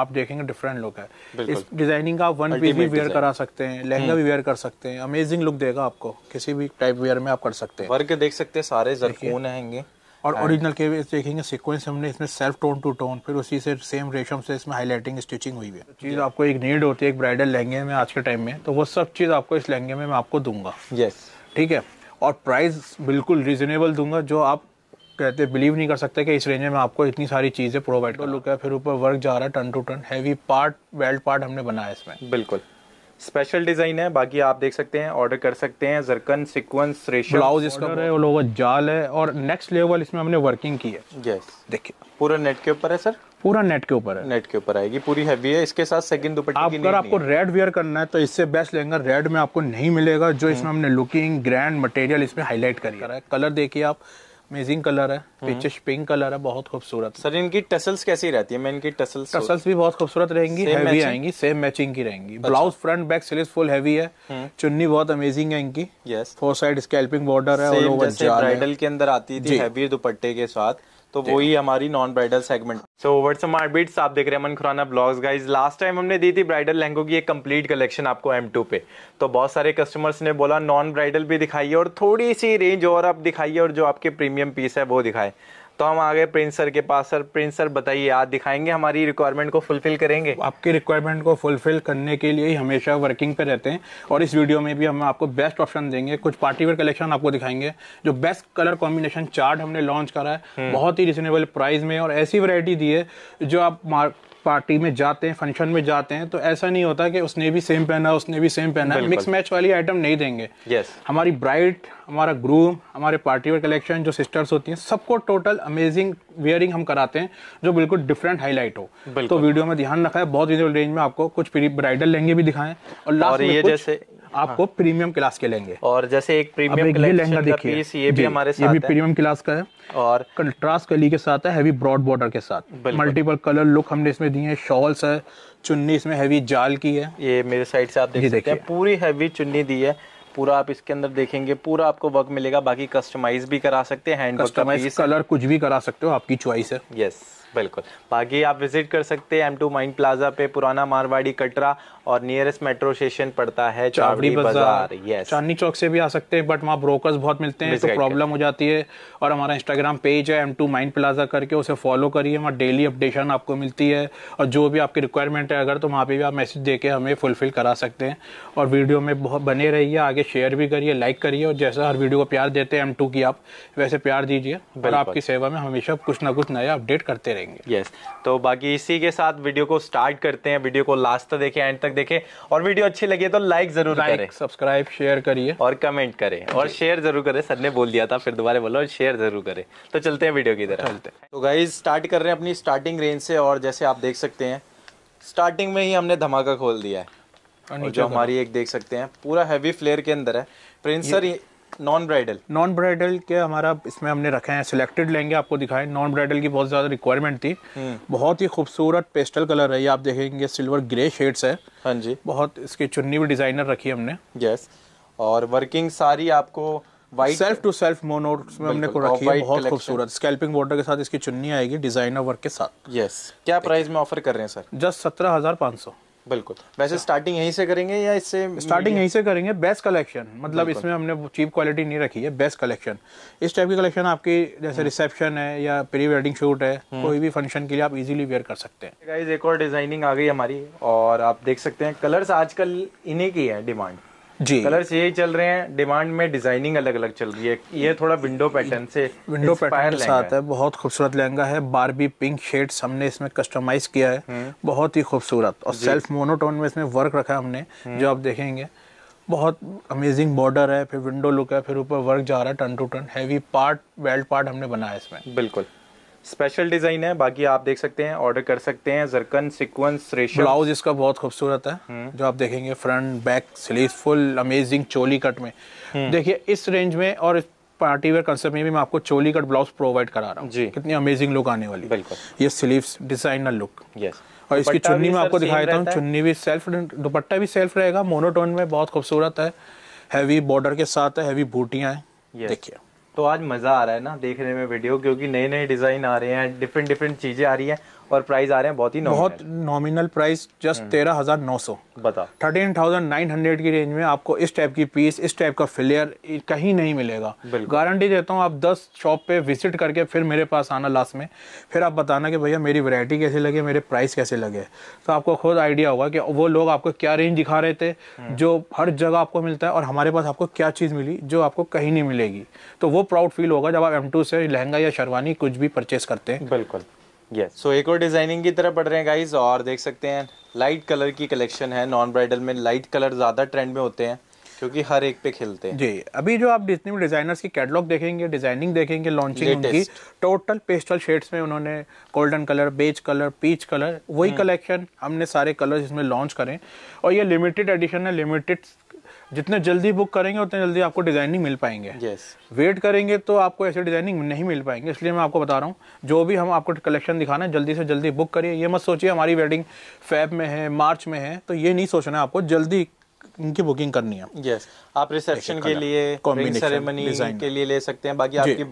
आप देखेंगे different look है इस डिजाइनिंग का वन पीस भी वेयर करा सकते हैं लहंगा हम्म। भी वेयर कर सकते हैं अमेजिंग लुक देगा आपको किसी भी टाइप वेयर में आप कर सकते हैं वर्क देख सकते हैं सारे जरकून आएंगे और ओरिजिनल के देखेंगे सीक्वेंस हमने इसमें सेल्फ टोन टू टोन फिर उसी से सेम रेशम से इसमें हाईलाइटिंग स्टिचिंग हुई है चीज़ आपको एक नीड होती है एक ब्राइडल लहंगे में आज के टाइम में तो वो सब चीज़ आपको इस लहंगे में मैं आपको दूंगा यस ठीक है और प्राइस बिल्कुल रीजनेबल दूंगा जो आप कहते बिलीव नहीं कर सकते कि इस रेंज में आपको इतनी सारी चीज़ें प्रोवाइड कर लुक है फिर ऊपर वर्क जा रहा है tone to tone heavy part belt part हमने बनाया इसमें बिल्कुल स्पेशल डिज़ाइन है बाकी आप देख सकते हैं ऑर्डर कर सकते हैं जरकन सिक्वेंस रेशम ब्लाउज इसका है वो लोगो जाल है और नेक्स्ट लेवल इसमें हमने वर्किंग की है यस yes. देखिए पूरा नेट के ऊपर है सर पूरा नेट के ऊपर है नेट के ऊपर आएगी पूरी हैवी है इसके साथ सेकंड दुपट्टे आप अगर आपको रेड वेयर करना है तो इससे बेस्ट लहंगा रेड में आपको नहीं मिलेगा जो इसमें हम्म। हमने लुकिंग ग्रैंड मटेरियल इसमें हाईलाइट करी है कलर देखिए आप अमेजिंग कलर है पिचिश पिंक कलर है बहुत खूबसूरत सर इनकी टसल्स कैसी रहती है मैं इनकी टसल्स टसल्स भी बहुत खूबसूरत रहेंगी हैवी आएंगी सेम मैचिंग की रहेंगी अच्छा। ब्लाउज फ्रंट बैक सिलेज फुल हैवी है हम्म। चुन्नी बहुत अमेजिंग है इनकी yes four side scalloping border है ऑल ओवर ब्राइडल के अंदर आती थी हैवी दुपट्टे के साथ तो वही हमारी non bridal segment so words smart beats आप देख रहे हैं Mann Khurana blogs guys last time हमने दी थी ब्राइडल लहंगों की एक कंप्लीट कलेक्शन आपको एम टू पे तो बहुत सारे कस्टमर्स ने बोला नॉन ब्राइडल भी दिखाइए और थोड़ी सी रेंज और आप दिखाइए और जो आपके प्रीमियम पीस है वो दिखाए तो हम आ गए प्रिंस सर के पास सर प्रिंस सर बताइए आज दिखाएंगे हमारी रिक्वायरमेंट को फुलफिल करेंगे आपकी रिक्वायरमेंट को फुलफिल करने के लिए ही हमेशा वर्किंग पे रहते हैं और इस वीडियो में भी हम आपको बेस्ट ऑप्शन देंगे कुछ पार्टी वेयर कलेक्शन आपको दिखाएंगे जो बेस्ट कलर कॉम्बिनेशन चार्ट हमने लॉन्च करा है हम्म। बहुत ही रिजनेबल प्राइस में और ऐसी वरायटी दी है जो आप पार्टी में जाते हैं फंक्शन में जाते हैं तो ऐसा नहीं होता कि उसने भी सेम पहना उसने भी सेम पहना मिक्स मैच वाली आइटम नहीं देंगे yes. हमारी ब्राइट हमारा ग्रूम हमारे पार्टी वेयर कलेक्शन जो सिस्टर्स होती हैं सबको टोटल अमेजिंग वेयरिंग हम कराते हैं जो बिल्कुल डिफरेंट हाईलाइट हो तो वीडियो में ध्यान रखा है बहुत रेंज में आपको कुछ ब्राइडल लहंगे भी दिखाएं और लास्ट और ये जैसे आपको प्रीमियम हाँ। क्लास के लेंगे और जैसे एक प्रीमियम ये लहंगा देखिए ये भी हमारे साथ ये भी प्रीमियम क्लास का है और कंट्रास्ट कली के साथ है हैवी ब्रॉड बॉर्डर के साथ मल्टीपल कलर लुक हमने इसमें दिए हैं शॉल्स है चुन्नी इसमें हैवी जाल की है ये मेरे साइड से आप देख सकते हैं पूरी हैवी चुन्नी दी है पूरा आप इसके अंदर देखेंगे पूरा आपको वर्क मिलेगा बाकी कस्टमाइज भी करा सकते हैं कस्टमाइज कलर कुछ भी करा सकते हो आपकी चॉइस है यस yes. बिल्कुल बाकी आप विजिट कर सकते हैं एम टू माइंड प्लाजा पे पुराना मारवाड़ी कटरा और नियरेस्ट मेट्रो स्टेशन पड़ता है चावड़ी बाजार यस चांदनी चौक से भी आ सकते हैं बट वहाँ ब्रोकर्स बहुत मिलते हैं तो प्रॉब्लम हो जाती है और हमारा इंस्टाग्राम पेज है एम टू माइंड प्लाजा करके उसे फॉलो करिए वहाँ डेली अपडेशन आपको मिलती है और जो भी आपकी रिक्वायरमेंट है अगर तो वहाँ पर भी आप मैसेज दे के हमें फुलफिल करा सकते हैं और वीडियो में बहुत बने रहिए आगे शेयर भी करिए लाइक करिए और जैसा हर वीडियो को प्यार देते हैं एम की आप वैसे प्यार दीजिए और आपकी सेवा में हमेशा कुछ ना कुछ नया अपडेट करते रहिए करेंगे यस yes. तो बाकी इसी के साथ वीडियो को स्टार्ट करते हैं वीडियो को लास्ट तक देखें एंड तक देखें और वीडियो अच्छी लगे तो लाइक जरूर like, करें सब्सक्राइब शेयर करिए और कमेंट करें और शेयर जरूर करें सर ने बोल दिया था फिर दोबारा बोलो और शेयर जरूर करें तो चलते हैं वीडियो की तरह चलते हैं तो गाइज स्टार्ट कर रहे हैं अपनी स्टार्टिंग रेंज से और जैसे आप देख सकते हैं स्टार्टिंग में ही हमने धमाका खोल दिया है और जो हमारी एक देख सकते हैं पूरा हैवी फ्लेयर के अंदर है प्रिंसर नॉन ब्राइडल नॉन ब्राइडल के हमारा इसमें हमने रखा है सिलेक्टेड लेंगे आपको दिखाएं नॉन ब्राइडल की बहुत ज़्यादा रिक्वायरमेंट थी हम्म। बहुत ही खूबसूरत पेस्टल कलर है ये आप देखेंगे सिल्वर ग्रे शेड्स है हाँ जी बहुत इसकी चुन्नी भी डिज़ाइनर रखी है हमने यस yes. और वर्किंग सारी आपको वाइट सेल्फ टू सेल्फ मोनोट्स में हमने को रखी है बहुत खूबसूरत स्कैल्पिंग बॉर्डर के साथ इसकी चुन्नी आएगी डिजाइनर वर्क के साथ यस क्या प्राइस में ऑफर कर रहे हैं सर जस्ट सत्रह हजार पाँच सौ बिल्कुल वैसे स्टार्टिंग तो- यहीं से करेंगे या इससे स्टार्टिंग यहीं से करेंगे बेस्ट कलेक्शन मतलब इसमें हमने चीप क्वालिटी नहीं रखी है बेस्ट कलेक्शन इस टाइप की कलेक्शन आपकी जैसे रिसेप्शन हम्म। है या प्री वेडिंग शूट है हम्म। कोई भी फंक्शन के लिए आप इजीली वेयर कर सकते हैं गाइस एक और डिजाइनिंग आ गई हमारी और आप देख सकते हैं कलर्स आजकल इन्हीं की है डिमांड जी कलर्स यही चल रहे हैं डिमांड में डिजाइनिंग अलग अलग चल रही है ये थोड़ा विंडो पैटर्न से विंडो पैटर्न के साथ है बहुत खूबसूरत लहंगा है बारबी पिंक शेड्स हमने इसमें कस्टमाइज किया है हम्म। बहुत ही खूबसूरत और सेल्फ मोनोटोन में इसमें वर्क रखा है हमने हम्म। जो आप देखेंगे बहुत अमेजिंग बॉर्डर है फिर विंडो लुक है फिर ऊपर वर्क जा रहा है tone to tone heavy part belt part हमने बनाया इसमें बिल्कुल स्पेशल डिजाइन है बाकी आप देख सकते हैं ऑर्डर कर सकते हैं जरकन सिक्वेंस रेशम ब्लाउज इसका बहुत खूबसूरत है हम्म। जो आप देखेंगे front back sleeve full amazing choli cut में हम्म। देखिए इस रेंज में और पार्टी वेयर कंसेप्ट में भी मैं आपको चोली कट ब्लाउज प्रोवाइड करा रहा हूँ जी कितनी अमेजिंग लुक आने वाली बिल्कुल ये स्लीव डिजाइनर लुक यस और इसकी चुन्नी में आपको दिखा देता हूँ चुन्नी भी सेल्फ दुपट्टा भी सेल्फ रहेगा मोनोटोन में बहुत खूबसूरत है हैवी बॉर्डर के साथ है हैवी बूटियाँ हैं देखिए तो आज मज़ा आ रहा है ना देखने में वीडियो क्योंकि नए नए डिज़ाइन आ रहे हैं डिफरेंट डिफरेंट चीज़ें आ रही हैं पर प्राइस आ रहे हैं बहुत ही बहुत नॉमिनल प्राइस जस्ट तेरह हजार नौ सौ बता थर्टीन थाउजेंड नाइन हंड्रेड की रेंज में आपको इस टाइप की पीस इस टाइप का फिलियर कहीं नहीं मिलेगा गारंटी देता हूँ आप दस शॉप पे विजिट करके फिर मेरे पास आना लास्ट में फिर आप बताना कि भैया मेरी वरायटी कैसे लगे मेरे प्राइस कैसे लगे तो आपको खुद आइडिया होगा कि वो लोग आपको क्या रेंज दिखा रहे थे हम्म। जो हर जगह आपको मिलता है और हमारे पास आपको क्या चीज़ मिली जो आपको कहीं नहीं मिलेगी तो वो प्राउड फील होगा जब आप एम से लहंगा या शेरवानी कुछ भी परचेस करते हैं बिल्कुल यस सो एक और डिजाइनिंग की तरह पढ़ रहे हैं गाइज और देख सकते हैं लाइट कलर की कलेक्शन है नॉन ब्राइडल में लाइट कलर ज्यादा ट्रेंड में होते हैं क्योंकि हर एक पे खेलते हैं जी अभी जो आप जितने भी डिजाइनर्स की कैटलॉग देखेंगे डिजाइनिंग देखेंगे लॉन्चिंग उनकी टोटल पेस्टल शेड्स में उन्होंने golden colour beige colour peach colour वही कलेक्शन हम्म। हमने सारे कलर इसमें लॉन्च करें और ये लिमिटेड एडिशन है लिमिटेड जितने जल्दी बुक करेंगे उतने जल्दी आपको डिजाइनिंग मिल पाएंगे yes. वेट करेंगे तो आपको ऐसे डिजाइनिंग नहीं मिल पाएंगे इसलिए मैं आपको बता रहा हूँ जो भी हम आपको कलेक्शन दिखाना है जल्दी से जल्दी बुक करिए ये मत सोचिए हमारी वेडिंग फैब में है मार्च में है तो ये नहीं सोचना है आपको जल्दी इनकी बुकिंग करनी है यस yes. आप रिसेप्शन के लिए सेरेमनी के लिए ले सकते हैं बाकी आपकी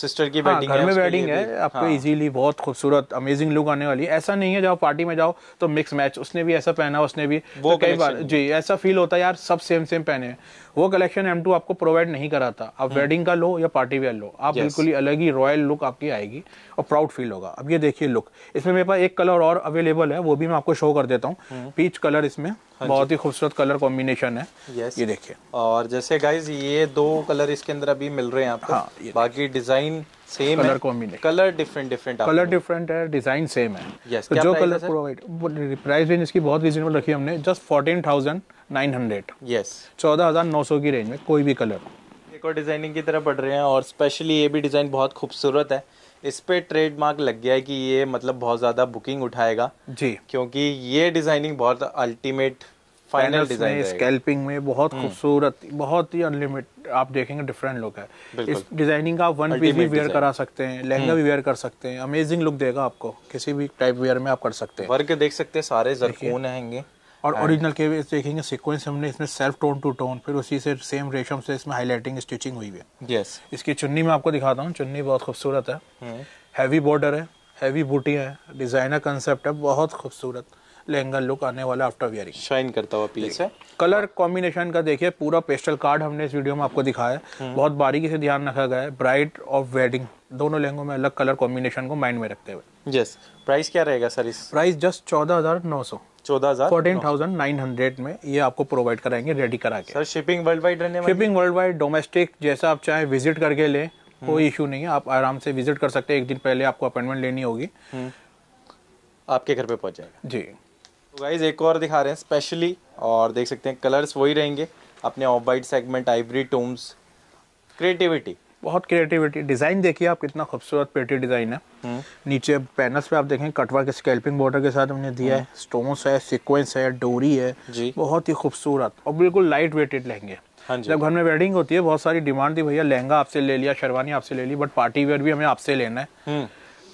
सिस्टर की वेडिंग हाँ, घर में वेडिंग है आपको हाँ। इजीली बहुत खूबसूरत अमेजिंग लुक आने वाली है ऐसा नहीं है जब पार्टी में जाओ तो मिक्स मैच उसने भी ऐसा पहना उसने भी वो तो कई बार जी ऐसा फील होता है यार सब सेम सेम पहने हैं वो कलेक्शन एम टू आपको प्रोवाइड नहीं कराता आप वेडिंग हम्म। का लो या पार्टी वेयर लो आप बिल्कुल ही अलग ही रॉयल लुक आपकी आएगी और प्राउड फील होगा अब ये देखिए लुक इसमें मेरे पास एक कलर और अवेलेबल है वो भी मैं आपको शो कर देता हूँ पीच हम्म। कलर इसमें हाँ बहुत ही खूबसूरत कलर कॉम्बिनेशन है yes. ये देखिए और जैसे गाइज ये दो कलर इसके अंदर अभी मिल रहे हैं आपको हाँ, बाकी design same colour combination colour different different colour different है डिजाइन सेम है yes, तो जो कलर प्रोवाइड प्राइस रेंज इसकी बहुत रीजनेबल रखी हमने just fourteen thousand nine hundred yes चौदह हजार नौ सौ की रेंज में कोई भी कलर एक और डिजाइनिंग की तरफ बढ़ रहे हैं और स्पेशली ये भी डिजाइन बहुत खूबसूरत है इस पे ट्रेडमार्क लग गया है कि ये मतलब बहुत ज़्यादा बुकिंग उठाएगा जी क्योंकि ये डिज़ाइनिंग बहुत अल्टीमेट फाइनल डिजाइन स्केल्पिंग में बहुत हम्म। खूबसूरत बहुत ही अनलिमिटेड आप देखेंगे डिफरेंट लुक है इस डिजाइनिंग का आप वन पीस भी वेयर करा सकते हैं लहंगा भी वेयर हम्म। कर सकते हैं अमेजिंग लुक देगा आपको किसी भी टाइप वेयर में आप कर सकते हैं वर्क देख सकते हैं सारे जरकून आएंगे और ओरिजिनल के देखेंगे सीक्वेंस हमने इसमें सेल्फ टोन टू टोन फिर उसी से सेम रेशम से इसमें हाईलाइटिंग स्टिचिंग हुई है यस इसकी चुन्नी मैं आपको दिखाता हूँ चुन्नी बहुत खूबसूरत है हैवी हम्म। बॉर्डर है हैवी बूटियाँ हैं डिज़ाइनर कंसेप्ट है बहुत खूबसूरत लहंगा लुक आने वाला आफ्टर वियरिंग शाइन करता हुआ पीस है कलर कॉम्बिनेशन का देखिए पूरा पेस्टल कार्ड हमने इस वीडियो में आपको दिखाया है हम्म। बहुत बारीकी से ध्यान रखा गया है ब्राइट और वेडिंग दोनों लहंगों में अलग कलर कॉम्बिनेशन को माइंड में रखते हुए यस प्राइस क्या रहेगा सर इस प्राइस जस्ट चौदह हजार नौ सौ में ये आपको प्रोवाइड कराएंगे रेडी करा के सर शिपिंग वर्ल्ड वाइड रहने शिपिंग वर्ल्ड वाइड डोमेस्टिक जैसा आप चाहे विजिट करके ले हम्म। कोई इशू नहीं है आप आराम से विजिट कर सकते हैं एक दिन पहले आपको अपॉइंटमेंट लेनी होगी हम्म। आपके घर पे पहुंच जाएगा जी तो गाइज एक और दिखा रहे हैं स्पेशली और देख सकते हैं कलर्स वही रहेंगे अपने off white segment ivory tones creativity बहुत क्रिएटिविटी डिज़ाइन देखिए आप कितना खूबसूरत पेटी डिज़ाइन है हम्म। नीचे पैनल्स पे आप देखें कटवा के स्केल्पिंग बॉर्डर के साथ हमने दिया है स्टोन्स हम्म। है सीक्वेंस है डोरी है जी बहुत ही खूबसूरत और बिल्कुल लाइट वेटेड लहंगे हाँ जब घर में वेडिंग होती है बहुत सारी डिमांड थी भैया लहंगा आपसे ले लिया शेरवानी आपसे ले ली बट पार्टी वेयर भी हमें आपसे लेना है हम्म।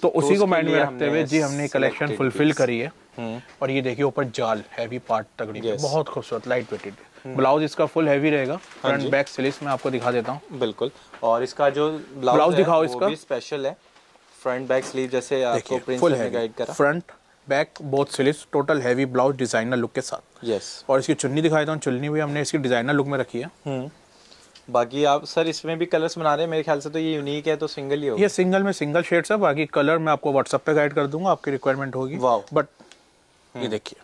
तो उसी को माइंड में रखते हुए जी हमने कलेक्शन फुलफिल करी है हम्म। और ये देखिए ऊपर जाल हैवी पार्ट तगड़ी yes. बहुत खूबसूरत लाइट वेटेड ब्लाउज इसका फुल हैवी रहेगा फ्रंट बैक स्लीव्स मैं आपको दिखा देता हूँ बिल्कुल और इसका जो ब्लाउज दिखाओ इसका स्पेशल है फ्रंट बैक स्लीव जैसे आपको फुल गाइड करा front back both sleeves total heavy blouse designer look के साथ यस और इसकी चुन्नी दिखा देता हूँ चुन्नी भी हमने इसकी डिजाइनर लुक में रखी है हम्म। बाकी आप सर इसमें भी कलर्स बना रहे हैं मेरे ख्याल से तो ये यूनिक है तो सिंगल ही होगा ये सिंगल में सिंगल शेड्स है बाकी कलर मैं आपको व्हाट्सएप पे गाइड कर दूंगा आपकी रिक्वायरमेंट होगी बट हम्म। ये देखिए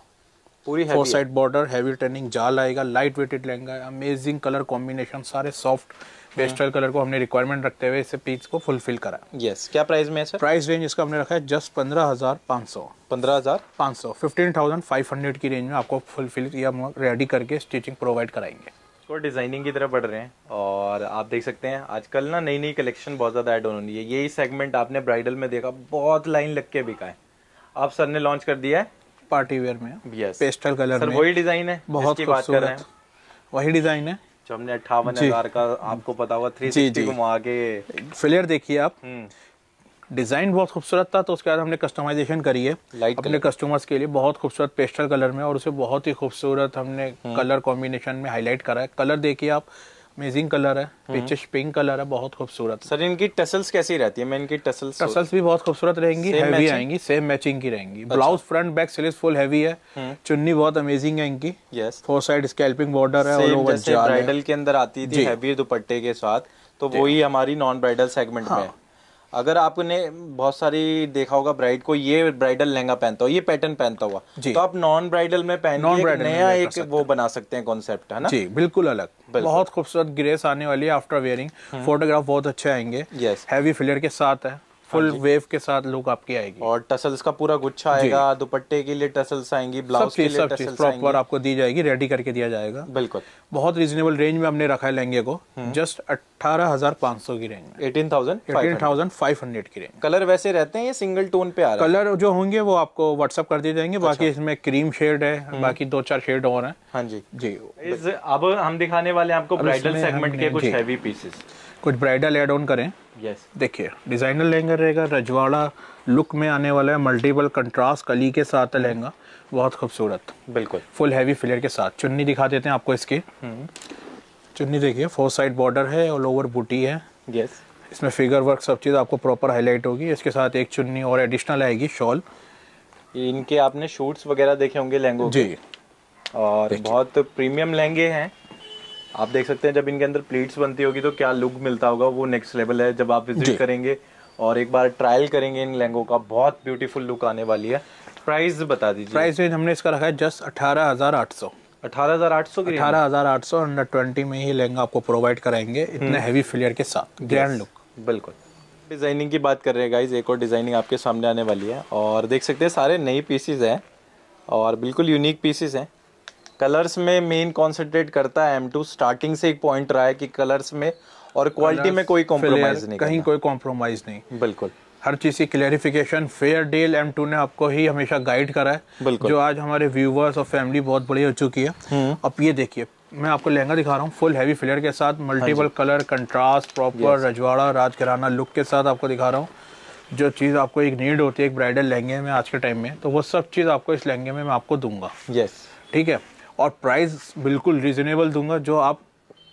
पूरी four side border heavy turning जाल आएगा light weighted lehenga amazing colour combination सारे सॉफ्ट पेस्टल कलर को हमने रिक्वायरमेंट रखते हुए इसे पीस को फुलफिल करा यस yes. क्या प्राइस में है सर प्राइस रेंज इसका हमने रखा है जस्ट पंद्रह हजार पाँच सौ पंद्रह हजार पाँच सौ फिफ्टीन थाउजेंड फाइव हंड्रेड की रेंज में आपको फुलफिल या रेडी करके स्टिचिंग प्रोवाइड कराएंगे तो डिज़ाइनिंग की तरफ बढ़ रहे हैं और आप देख सकते हैं आजकल ना नई नई कलेक्शन बहुत ज़्यादा ऐड होने है यही सेगमेंट आपने ब्राइडल में देखा बहुत लाइन लग के बिका है आप सर ने लॉन्च कर दिया है पार्टी वेयर में yes. पेस्टल कलर में वही डिजाइन है बहुत खूबसूरत वही डिजाइन है जो हमने अट्ठावन हजार का आपको पता हुआ थ्री जी जी के फ्लेयर देखिए आप हम्म। डिजाइन बहुत खूबसूरत था तो उसके बाद हमने कस्टमाइजेशन करी है अपने कस्टमर्स के लिए बहुत खूबसूरत पेस्टल कलर में और उसे बहुत ही खूबसूरत हमने कलर कॉम्बिनेशन हम्म। में हाईलाइट करा है कलर देखिए आप अमेजिंग कलर है पिचिश पिंक कलर है बहुत खूबसूरत सर इनकी टसल्स कैसी रहती है मैं इनकी टसल्स टसल्स भी बहुत खूबसूरत रहेंगी हैवी आएंगी सेम मैचिंग की रहेंगी blouse front back sleeve full heavy है हम्म। चुन्नी बहुत अमेजिंग है इनकी yes four side scalloping border है और ब्राइडल के अंदर आती थी हैवी दुपट्टे के साथ तो वही हमारी नॉन ब्राइडल सेगमेंट में अगर आपने बहुत सारी देखा होगा ब्राइड को ये ब्राइडल लहंगा पहनता हो ये पैटर्न पहनता हुआ तो आप नॉन ब्राइडल में पहन नॉन ब्राइडल नया एक वो बना सकते हैं कॉन्सेप्ट है ना जी बिल्कुल अलग बहुत खूबसूरत ग्रेस आने वाली है आफ्टर वेयरिंग फोटोग्राफ बहुत अच्छे आएंगे यस हैवी फिलर के साथ है फुल हाँ वेव के साथ लुक आपकी आएगी और टसल्स का पूरा गुच्छा आएगा दुपट्टे के लिए टसल्स आएंगी ब्लाउज के लिए टसल्स प्रॉपर आपको दी जाएगी रेडी करके दिया जाएगा बिल्कुल बहुत रीजनेबल रेंज में हमने रखा है लहंगे को जस्ट हम्म। अठारह हजार पाँच सौ की range eighteen thousand eighteen thousand five hundred की रेंज कलर वैसे रहते हैं ये सिंगल टोन पे आ रहा कलर जो होंगे वो आपको व्हाट्सअप कर दिए जाएंगे बाकी अच्छा। इसमें क्रीम शेड है हम्म। बाकी दो चार शेड और हैं हाँ जी जी अब हम दिखाने वाले आपको ब्राइडल सेगमेंट के कुछ हैवी पीसेस कुछ ब्राइडल एड ऑन करें यस देखिए डिज़ाइनर लहंगा रहेगा रजवाड़ा लुक में आने वाला है मल्टीपल कंट्रास्ट कली के साथ लहंगा बहुत खूबसूरत बिल्कुल फुल हैवी फिलर के साथ चुन्नी दिखा देते हैं आपको इसके हम्म। चुन्नी देखिए फोर साइड बॉर्डर है ऑल ओवर बूटी है यस इसमें फिगर वर्क सब चीज़ आपको प्रॉपर हाईलाइट होगी इसके साथ एक चुन्नी और एडिशनल आएगी शॉल इनके आपने शूट्स वगैरह देखे होंगे लहंगों जी और बहुत प्रीमियम लहंगे हैं आप देख सकते हैं जब इनके अंदर प्लेट्स बनती होगी तो क्या लुक मिलता होगा वो नेक्स्ट लेवल है जब आप विजिट करेंगे और एक बार ट्रायल करेंगे इन लहंगों का बहुत ब्यूटीफुल लुक आने वाली है प्राइस बता दीजिए प्राइस रेंज हमने इसका रखा है जस्ट अठारह हजार आठ सौ अठारह हजार आठ सौ अठारह हजार आठ सौ अंडर ट्वेंटी में ही लहंगा आपको प्रोवाइड कराएंगे इतने हैवी हम्म। फिलियर के साथ ग्रैंड लुक बिल्कुल डिजाइनिंग की बात कर रहे हैं गाइज एक और डिजाइनिंग आपके सामने आने वाली है और देख सकते हैं सारे नई पीसीज हैं और बिल्कुल यूनिक पीसीज हैं कलर्स में मेन कॉन्सेंट्रेट करता है एम टू स्टार्टिंग से एक पॉइंट रहा है कि कलर्स में और क्वालिटी में कोई कॉम्प्रोमाइज नहीं कहीं कोई कॉम्प्रोमाइज नहीं बिल्कुल हर चीज़ की clarification fair deal M two ने आपको ही हमेशा गाइड करा है बिल्कुल जो आज हमारे व्यूवर्स और फैमिली बहुत बड़ी हो चुकी है हम्म। अब ये देखिए मैं आपको लहंगा दिखा रहा हूँ फुल हैवी फ्लेयर के साथ मल्टीपल कलर कंट्रास्ट प्रॉपर रजवाड़ा राजघराना लुक के साथ आपको दिखा रहा हूँ जो चीज़ आपको एक नीड होती है एक ब्राइडल लहंगे में आज के टाइम में तो वो सब चीज़ आपको इस लहंगे में मैं आपको दूंगा यस ठीक है और प्राइस बिल्कुल रिजनेबल दूंगा जो आप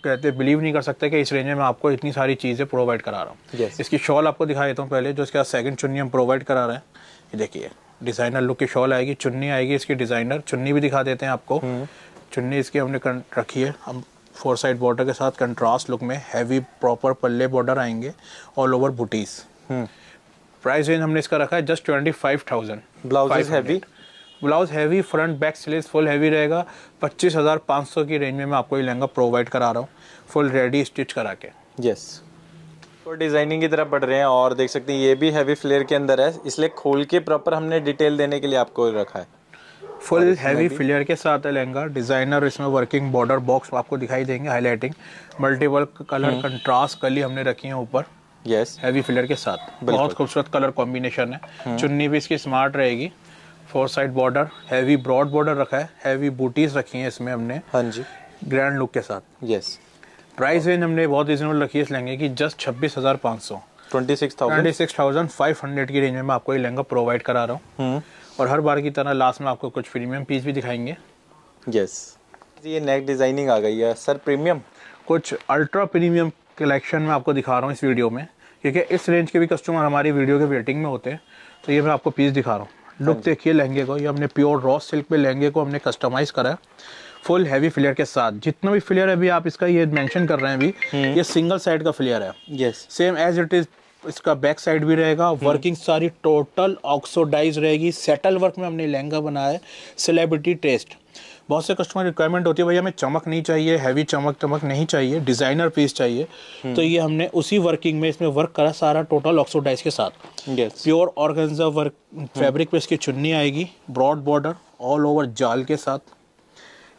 कहते बिलीव नहीं कर सकते कि इस रेंज में आपको इतनी सारी चीज़ें प्रोवाइड करा रहा हूँ yes. इसकी शॉल आपको दिखा देता हूँ पहले जो इसके सेकेंड चुन्नी हम प्रोवाइड करा रहे हैं ये देखिए डिज़ाइनर लुक की शॉल आएगी चुन्नी आएगी इसकी डिज़ाइनर चुन्नी भी दिखा देते हैं आपको हम्म। चुन्नी इसकी हमने रखी है हम फोर साइड बॉर्डर के साथ कंट्रास्ट लुक में हैवी प्रॉपर पल्ले बॉर्डर आएंगे ऑल ओवर बुटीज प्राइस रेंज हमने इसका रखा है just twenty five thousand blouse heavy blouse heavy front back sleeve full heavy रहेगा पच्चीस हज़ार पाँच सौ की रेंज में मैं आपको ये लहंगा प्रोवाइड करा रहा हूँ फुल रेडी स्टिच करा के यस तो डिज़ाइनिंग की तरफ बढ़ रहे हैं और देख सकते हैं ये भी हैवी फ्लेयर के अंदर है इसलिए खोल के प्रॉपर हमने डिटेल देने के लिए आपको रखा है फुल हैवी फ्लेयर के साथ है लहंगा डिज़ाइनर इसमें वर्किंग बॉर्डर बॉक्स आपको दिखाई देंगे हाईलाइटिंग मल्टीपल कलर कंट्रास्ट कली हमने रखी है ऊपर यस हैवी फिलर के साथ बहुत खूबसूरत कलर कॉम्बिनेशन है हम्म। चुन्नी भी इसकी स्मार्ट रहेगी four side border heavy broad border रखा है हैवी बूटीज रखी है इसमें हमने हाँ जी ग्रैंड लुक के साथ यस प्राइस रेंज हमने बहुत रिजनेबल रखी है इस लहंगे की जस्ट छब्बीस हजार पाँच सौ twenty six thousand five hundred की रेंज में मैं आपको ये लहंगा प्रोवाइड करा रहा हूँ हम्म। और हर बार की तरह लास्ट में आपको कुछ प्रीमियम पीस भी दिखाएंगे यस ये नेक डिजाइनिंग आ गई है सर प्रीमियम कुछ अल्ट्रा प्रीमियम कलेक्शन में आपको दिखा रहा हूँ इस वीडियो में क्योंकि इस रेंज के भी कस्टमर हमारी वीडियो के वेटिंग में होते हैं तो ये मैं आपको पीस दिखा रहा हूँ हाँ लुक देखिए लहंगे को ये हमने प्योर रॉ सिल्क पे लहंगे को हमने कस्टमाइज करा है फुल हैवी फ्लेयर के साथ जितना भी फ्लेयर अभी आप इसका ये मेंशन कर रहे हैं अभी हम्म। ये सिंगल साइड का फ्लेयर है yes same as it is इसका बैक साइड भी रहेगा वर्किंग हम्म। सारी टोटल ऑक्सोडाइज रहेगी सेटल वर्क में हमने लहंगा बनाया है सेलेब्रिटी टेस्ट बहुत से कस्टमर रिक्वायरमेंट होती है भैया हमें चमक नहीं चाहिए हैवी चमक चमक नहीं चाहिए डिज़ाइनर पीस चाहिए हम्म। तो ये हमने उसी वर्किंग में इसमें वर्क करा सारा टोटल ऑक्सोडाइज के साथ yes. Pure organza work fabric पे इसकी चुन्नी आएगी ब्रॉड बॉर्डर ऑल ओवर जाल के साथ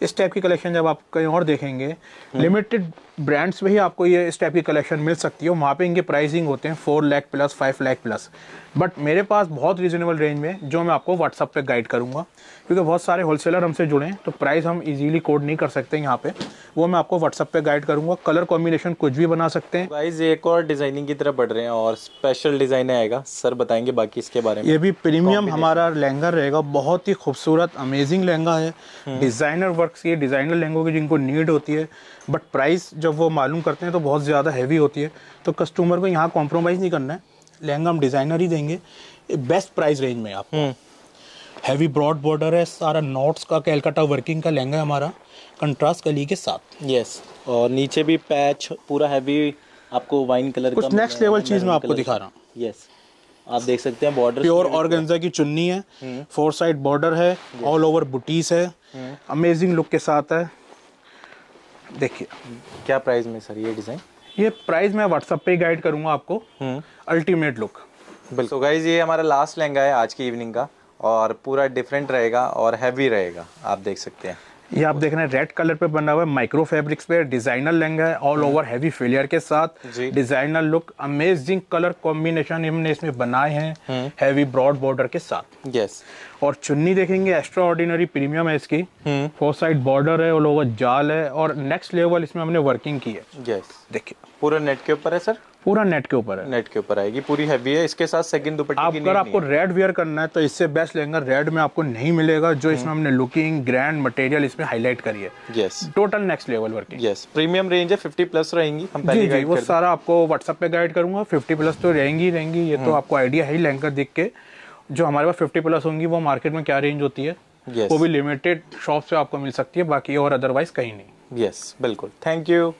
इस टाइप की कलेक्शन जब आप कहीं और देखेंगे लिमिटेड ब्रांड्स में ही आपको ये इस टाइप की कलेक्शन मिल सकती है वहाँ पे इनके प्राइसिंग होते हैं four lakh plus five lakh plus but मेरे पास बहुत रीजनेबल रेंज में जो मैं आपको व्हाट्सअप पे गाइड करूँगा क्योंकि बहुत सारे होलसेलर हमसे जुड़े हैं तो प्राइस हम इजीली कोड नहीं कर सकते यहाँ पे वो मैं आपको व्हाट्सअप पे गाइड करूँगा कलर कॉम्बिनेशन कुछ भी बना सकते हैं प्राइस एक और डिज़ाइनिंग की तरफ बढ़ रहे हैं और स्पेशल डिज़ाइन आएगा सर बताएंगे बाकी इसके बारे में ये भी प्रीमियम हमारा लहंगा रहेगा बहुत ही खूबसूरत अमेजिंग लहंगा है डिज़ाइनर हम्म। वर्क्स ये डिज़ाइनर लहंगों की जिनको नीड होती है बट प्राइस जब वो मालूम करते हैं तो बहुत ज़्यादा हैवी होती है तो कस्टमर को यहाँ कॉम्प्रोमाइज़ नहीं करना है लहंगा हम डिज़ाइनर ही देंगे बेस्ट प्राइस रेंज में आप हैवी ब्रॉड बॉर्डर है सारा नॉट्स का कैलकाटा वर्किंग का लहंगा है हमारा कंट्रास्ट कली के साथ यस yes. और नीचे भी पैच पूरा हैवी आपको वाइन कलर कुछ नेक्स्ट लेवल चीज़ में आपको दिखा रहा हूँ यस yes. आप देख सकते हैं बॉर्डर प्योर ऑर्गेन्जा की चुन्नी है फोर साइड बॉर्डर है ऑल ओवर बुटीस है अमेजिंग हम्म। लुक के साथ है देखिए क्या प्राइस में सर ये डिज़ाइन ये प्राइस मैं व्हाट्सअप पे गाइड करूंगा आपको अल्टीमेट हम्म। लुक बिल्कुल so गाइज ये हमारा लास्ट लहंगा है आज की इवनिंग का और पूरा डिफरेंट रहेगा और हैवी रहेगा आप देख सकते हैं ये आप देख रहे हैं रेड कलर पे बना हुआ है माइक्रो फैब्रिक्स पे डिजाइनर लहंगा है ऑल ओवर हैवी फेलियर के साथ designer look amazing colour combination हमने इसमें बनाए हैं हैवी ब्रॉड बॉर्डर के साथ यस और चुन्नी देखेंगे एक्स्ट्रा ऑर्डिनरी प्रीमियम है इसकी फोर साइड बॉर्डर है ऑल ओवर जाल है और नेक्स्ट लेवल इसमें हमने वर्किंग की है यस देखिए पूरा नेट के ऊपर है सर पूरा नेट के ऊपर है नेट के ऊपर आएगी पूरी हैवी है इसके साथ सेकंड दुपट्टे आप अगर आपको रेड वेयर करना है तो इससे बेस्ट लहंगा रेड में आपको नहीं मिलेगा जो इसमें हम्म। हमने लुकिंग ग्रैंड मटेरियल इसमें हाईलाइट करी है yes total next level working yes premium range है फिफ्टी प्लस रहेंगी हम पहले जी, जी, वो सारा आपको व्हाट्सएप पे गाइड करूंगा फिफ्टी प्लस तो रहेंगी रहेंगी ये तो हम्म। आपको आइडिया है लहंगा देख के जो हमारे पास फिफ्टी प्लस होंगी वो मार्केट में क्या रेंज होती है वो भी लिमिटेड शॉप से आपको मिल सकती है बाकी और अदरवाइज कहीं नहीं यस बिल्कुल थैंक यू